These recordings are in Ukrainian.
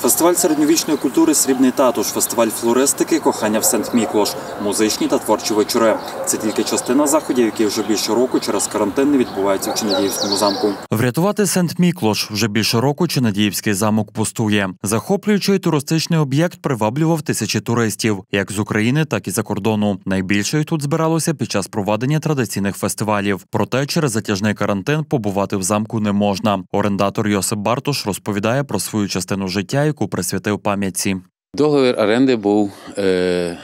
Фестиваль середньовічної культури Срібний татуш, фестиваль флористики, кохання в Сент-Міклош, музичні та творчі вечори. Це тільки частина заходів, які вже більше року через карантин не відбуваються в Чинадіївському замку. Врятувати Сент-Міклош вже більше року. Чинадіївський замок пустує. Захоплюючий туристичний об'єкт приваблював тисячі туристів, як з України, так і за кордону. Найбільше їх тут збиралося під час проведення традиційних фестивалів. Проте через затяжний карантин побувати в замку не можна. Орендатор Йосип Бартош розповідає про свою частину життя яку присвятив пам'ятці. Договір оренди був е,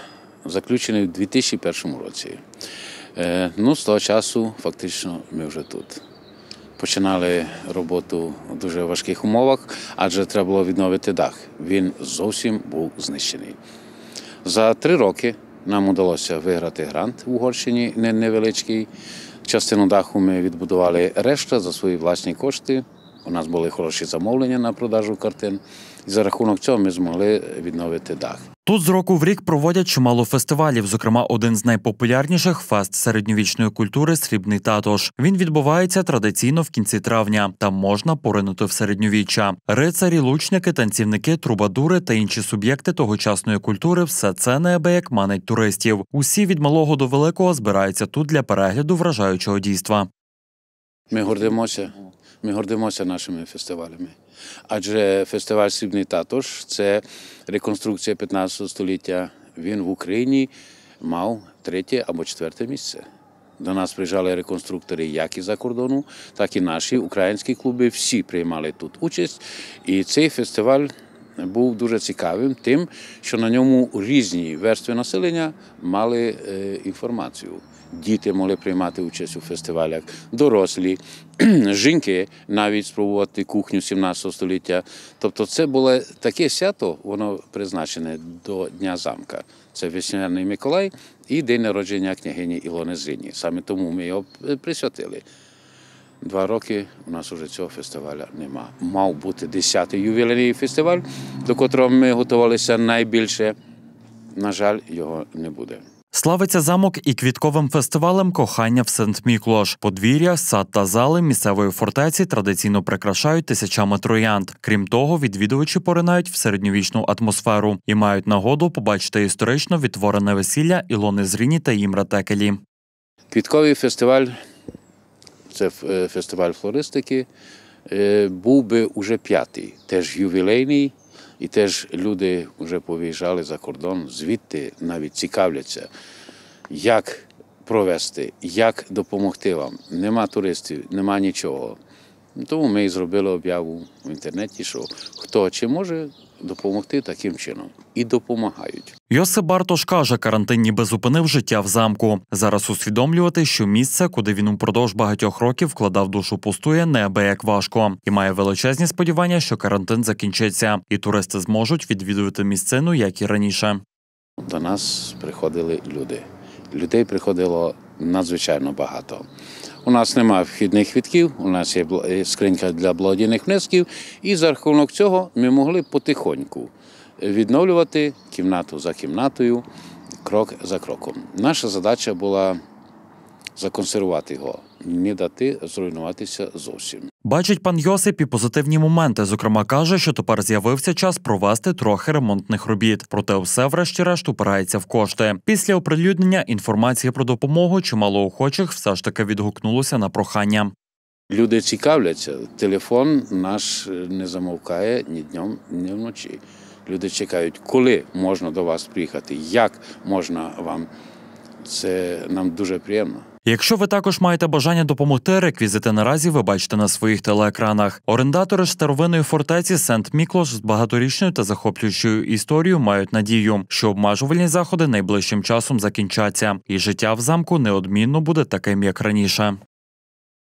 заключений у 2001 році. Е, ну, з того часу фактично ми вже тут. Починали роботу в дуже важких умовах, адже треба було відновити дах. Він зовсім був знищений. За три роки нам вдалося виграти грант в Угорщині невеличкий. Частину даху ми відбудували решта за свої власні кошти. У нас були хороші замовлення на продажу картин, і за рахунок цього ми змогли відновити дах. Тут з року в рік проводять чимало фестивалів. Зокрема, один з найпопулярніших фест середньовічної культури Срібний Татош. Він відбувається традиційно в кінці травня. Там можна поринути в середньовіччя. Рицарі, лучники, танцівники, трубадури та інші суб'єкти тогочасної культури все це неабияк манить туристів. Усі від малого до великого збираються тут для перегляду вражаючого дійства. Ми гордимося, ми гордимося нашими фестивалями. Адже фестиваль Срібний Татош це реконструкція 15 століття. Він в Україні мав третє або четверте місце. До нас приїжджали реконструктори як із-за кордону, так і наші українські клуби. Всі приймали тут участь. І цей фестиваль був дуже цікавим, тим, що на ньому різні верстви населення мали е, інформацію діти могли приймати участь у фестивалях, дорослі, жінки навіть спробувати кухню 17 століття. Тобто, це було таке свято, воно призначене до Дня замка. Це весняний Миколай і день народження княгині Ілони Зині. Саме тому ми його присвятили. Два роки у нас уже цього фестивалю нема. Мав бути 10-й ювілейний фестиваль, до котрого ми готувалися найбільше. На жаль, його не буде. Славиться замок і квітковим фестивалем кохання в Сент Міклош. Подвір'я, сад та зали місцевої фортеці традиційно прикрашають тисячами троянд. Крім того, відвідувачі поринають в середньовічну атмосферу і мають нагоду побачити історично відтворене весілля Ілони Зріні та Імра Текелі. Квітковий фестиваль це е, фестиваль флористики. Е, був би уже п'ятий, теж ювілейний. І теж люди вже повиїжджали за кордон, звідти навіть цікавляться, як провести, як допомогти вам. Нема туристів, нема нічого. Тому ми і зробили об'яву в інтернеті, що хто чи може допомогти таким чином і допомагають. Йосип Бартош каже, карантин ніби зупинив життя в замку. Зараз усвідомлювати, що місце, куди він упродовж багатьох років вкладав душу, пустує неабияк важко і має величезні сподівання, що карантин закінчиться, і туристи зможуть відвідувати місцину як і раніше. До нас приходили люди. Людей приходило надзвичайно багато. У нас немає вхідних квітків, у нас є скринька для благодійних внесків, і за рахунок цього ми могли потихоньку відновлювати кімнату за кімнатою, крок за кроком. Наша задача була законсервувати його, не дати зруйнуватися зовсім. Бачить пан Йосип і позитивні моменти. Зокрема, каже, що тепер з'явився час провести трохи ремонтних робіт, проте все, врешті-решт, упирається в кошти. Після оприлюднення інформації про допомогу чимало охочих все ж таки відгукнулося на прохання. Люди цікавляться. Телефон наш е, не замовкає ні днем, ні вночі. Люди чекають, коли можна до вас приїхати, як можна вам. Це нам дуже приємно. Якщо ви також маєте бажання допомогти, реквізити наразі ви бачите на своїх телеекранах. Орендатори ж старовинної фортеці Сент Міклос з багаторічною та захоплюючою історією мають надію, що обмежувальні заходи найближчим часом закінчаться, і життя в замку неодмінно буде таким, як раніше.